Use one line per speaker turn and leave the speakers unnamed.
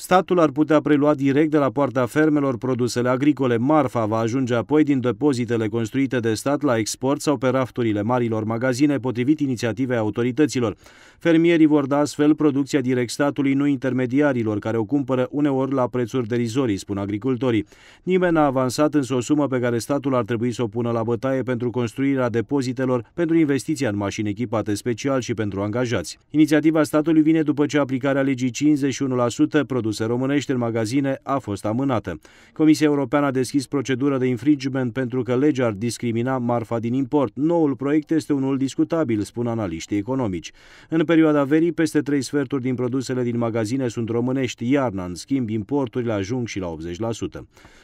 Statul ar putea prelua direct de la poarta fermelor produsele agricole. Marfa va ajunge apoi din depozitele construite de stat la export sau pe rafturile marilor magazine, potrivit inițiativei autorităților. Fermierii vor da astfel producția direct statului, nu intermediarilor, care o cumpără uneori la prețuri derizorii, spun agricultorii. Nimeni n-a avansat însă o sumă pe care statul ar trebui să o pună la bătaie pentru construirea depozitelor, pentru investiția în mașini echipate special și pentru angajați. Inițiativa statului vine după ce aplicarea legii 51% produs produse românești în magazine a fost amânată. Comisia Europeană a deschis procedură de infringement pentru că legea ar discrimina marfa din import. Noul proiect este unul discutabil, spun analiștii economici. În perioada verii, peste trei sferturi din produsele din magazine sunt românești, iarna, în schimb, importurile ajung și la 80%.